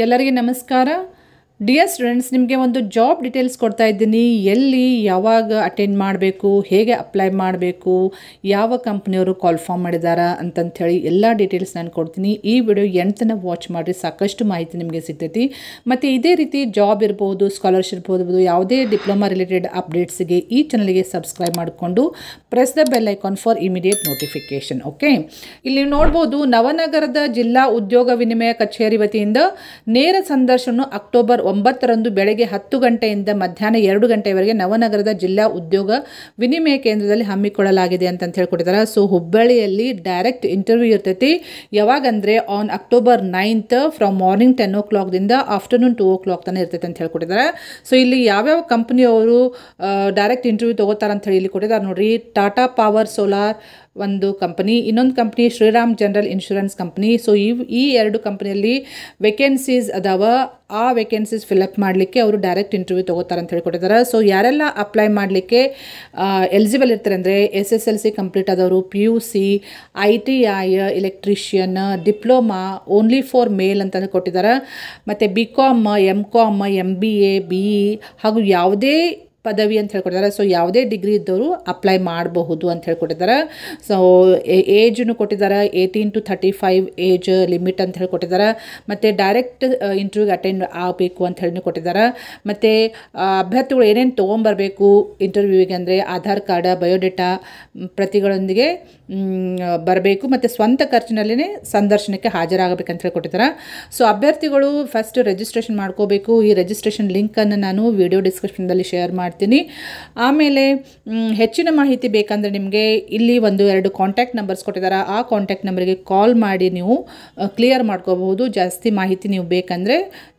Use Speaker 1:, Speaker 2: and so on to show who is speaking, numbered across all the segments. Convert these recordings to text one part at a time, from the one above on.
Speaker 1: ಎಲ್ಲರಿಗೆ ನಮಸ್ಕಾರ dear students ನಿಮಗೆ ಒಂದು ಜಾಬ್ ಡೀಟೇಲ್ಸ್ ಕೊಡ್ತಾ ಇದ್ದೀನಿ ಎಲ್ಲಿ ಯಾವಾಗ ಅಟೆಂಡ್ ಮಾಡಬೇಕು ಹೇಗೆ ಅಪ್ಲೈ ಮಾಡಬೇಕು ಯಾವ ಕಂಪ್ನಿಯವರು ಕಾಲ್ ಫಾರ್ಮ್ ಅಂತಂತ ಅಂತಂಥೇಳಿ ಎಲ್ಲ ಡೀಟೇಲ್ಸ್ ನಾನು ಕೊಡ್ತೀನಿ ಈ ವಿಡಿಯೋ ಎಂಟನ ವಾಚ್ ಮಾಡಿರಿ ಸಾಕಷ್ಟು ಮಾಹಿತಿ ನಿಮಗೆ ಸಿಗ್ತೈತಿ ಮತ್ತು ಇದೇ ರೀತಿ ಜಾಬ್ ಇರ್ಬೋದು ಸ್ಕಾಲರ್ಶಿಪ್ ಇರ್ಬೋದು ಯಾವುದೇ ಡಿಪ್ಲೊಮಾ ರಿಲೇಟೆಡ್ ಅಪ್ಡೇಟ್ಸ್ಗೆ ಈ ಚಾನಲ್ಗೆ ಸಬ್ಸ್ಕ್ರೈಬ್ ಮಾಡಿಕೊಂಡು press the bell icon for immediate notification okay ಇಲ್ಲಿ ನೋಡ್ಬೋದು ನವನಗರದ ಜಿಲ್ಲಾ ಉದ್ಯೋಗ ವಿನಿಮಯ ಕಚೇರಿ ವತಿಯಿಂದ ನೇರ ಸಂದರ್ಶನ ಅಕ್ಟೋಬರ್ ಒಂಬತ್ತರಂದು ಬೆಳಗ್ಗೆ ಹತ್ತು ಗಂಟೆಯಿಂದ ಮಧ್ಯಾಹ್ನ ಎರಡು ಗಂಟೆವರೆಗೆ ನವನಗರದ ಜಿಲ್ಲಾ ಉದ್ಯೋಗ ವಿನಿಮಯ ಕೇಂದ್ರದಲ್ಲಿ ಹಮ್ಮಿಕೊಳ್ಳಲಾಗಿದೆ ಅಂತ ಹೇಳ್ಕೊಟ್ಟಿದ್ದಾರೆ ಸೊ ಹುಬ್ಬಳ್ಳಿಯಲ್ಲಿ ಡೈರೆಕ್ಟ್ ಇಂಟರ್ವ್ಯೂ ಇರ್ತೈತಿ ಯಾವಾಗಂದರೆ on October ninth from morning ten ಓ ಕ್ಲಾಕ್ದಿಂದ ಆಫ್ಟರ್ನೂನ್ ಟೂ ಓ ಕ್ಲಾಕ್ ತಾನೇ ಇರ್ತೈತೆ ಅಂತ ಹೇಳ್ಕೊಟ್ಟಿದ್ದಾರೆ ಸೊ ಇಲ್ಲಿ ಯಾವ್ಯಾವ ಕಂಪ್ನಿಯವರು ಡೈರೆಕ್ಟ್ ಇಂಟರ್ವ್ಯೂ ತೊಗೋತಾರಂತ ಅಂತ ಹೇಳಿ ಇಲ್ಲಿ ಕೊಟ್ಟಿದ್ದಾರೆ ನೋಡಿರಿ ಟಾಟಾ ಪವರ್ ಸೋಲಾರ್ ಒಂದು ಕಂಪನಿ ಇನ್ನೊಂದು company Shriram general insurance company so ಇವ್ ಈ ಎರಡು ಕಂಪ್ನಿಯಲ್ಲಿ ವೇಕೆನ್ಸೀಸ್ ಅದಾವ ಆ ವೇಕೆನ್ಸೀಸ್ ಫಿಲಪ್ ಮಾಡಲಿಕ್ಕೆ ಅವರು ಡೈರೆಕ್ಟ್ ಇಂಟರ್ವ್ಯೂ ತೊಗೋತಾರೆ ಅಂತ ಹೇಳ್ಕೊಟ್ಟಿದ್ದಾರೆ ಸೊ ಯಾರೆಲ್ಲ ಅಪ್ಲೈ ಮಾಡಲಿಕ್ಕೆ ಎಲಿಜಿಬಲ್ ಇರ್ತಾರೆ ಅಂದರೆ S S L C complete ಆದವರು P U C I T I electrician diploma only for male ಅಂತಂದು ಕೊಟ್ಟಿದ್ದಾರೆ ಮತ್ತು B com M com M B A B E ಹಾಗೂ ಯಾವುದೇ ಪದವಿ ಅಂತ ಹೇಳ್ಕೊಟ್ಟಿದ್ದಾರೆ ಸೊ ಯಾವುದೇ ಡಿಗ್ರಿ ಇದ್ದವರು ಅಪ್ಲೈ ಮಾಡಬಹುದು ಅಂತ ಹೇಳ್ಕೊಟ್ಟಿದ್ದಾರೆ ಸೊ ಏಜನ್ನು ಕೊಟ್ಟಿದ್ದಾರೆ eighteen to thirty five age limit ಅಂತ ಹೇಳ್ಕೊಟ್ಟಿದ್ದಾರೆ ಮತ್ತು ಡೈರೆಕ್ಟ್ ಇಂಟರ್ವ್ಯೂಗೆ ಅಟೆಂಡ್ ಆಗಬೇಕು ಅಂತ ಹೇಳಿ ಕೊಟ್ಟಿದ್ದಾರೆ ಮತ್ತು ಅಭ್ಯರ್ಥಿಗಳು ಏನೇನು ತೊಗೊಂಬರಬೇಕು ಇಂಟರ್ವ್ಯೂವಿಗೆ ಅಂದರೆ ಆಧಾರ್ ಕಾರ್ಡ್ ಬಯೋಡೇಟಾ ಪ್ರತಿಗಳೊಂದಿಗೆ ಬರಬೇಕು ಮತ್ತು ಸ್ವಂತ ಖರ್ಚಿನಲ್ಲೇ ಸಂದರ್ಶನಕ್ಕೆ ಹಾಜರಾಗಬೇಕಂತ ಹೇಳ್ಕೊಟ್ಟಿದ್ದಾರೆ ಸೊ ಅಭ್ಯರ್ಥಿಗಳು ಫಸ್ಟ್ ರಿಜಿಸ್ಟ್ರೇಷನ್ ಮಾಡ್ಕೋಬೇಕು ಈ ರಿಜಿಸ್ಟ್ರೇಷನ್ ಲಿಂಕನ್ನು ನಾನು ವಿಡಿಯೋ ಡಿಸ್ಕ್ರಿಪ್ಷನ್ದಲ್ಲಿ ಶೇರ್ ಮಾಡಿ ಮಾಡ್ತೀನಿ ಆಮೇಲೆ ಹೆಚ್ಚಿನ ಮಾಹಿತಿ ಬೇಕಂದರೆ ನಿಮಗೆ ಇಲ್ಲಿ ಒಂದು ಎರಡು ಕಾಂಟ್ಯಾಕ್ಟ್ ನಂಬರ್ಸ್ ಕೊಟ್ಟಿದ್ದಾರೆ ಆ ಕಾಂಟ್ಯಾಕ್ಟ್ ನಂಬರಿಗೆ ಕಾಲ್ ಮಾಡಿ ನೀವು ಕ್ಲಿಯರ್ ಮಾಡ್ಕೋಬಹುದು ಜಾಸ್ತಿ ಮಾಹಿತಿ ನೀವು ಬೇಕಂದರೆ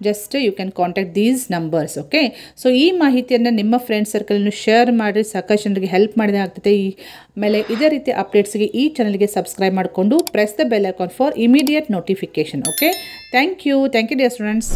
Speaker 1: just you can contact these numbers okay so ಈ ಮಾಹಿತಿಯನ್ನು ನಿಮ್ಮ ಫ್ರೆಂಡ್ ಸರ್ಕಲ್ನೂ ಶೇರ್ ಮಾಡಿ ಸಾಕಷ್ಟು ಜನರಿಗೆ ಹೆಲ್ಪ್ ಮಾಡಿದ ಆಗ್ತೈತೆ ಈ ಆಮೇಲೆ ಇದೇ ರೀತಿ ಅಪ್ಡೇಟ್ಸ್ಗೆ ಈ ಚಾನಲ್ಗೆ ಸಬ್ಸ್ಕ್ರೈಬ್ ಮಾಡಿಕೊಂಡು press the bell icon for immediate notification okay thank you thank you dear students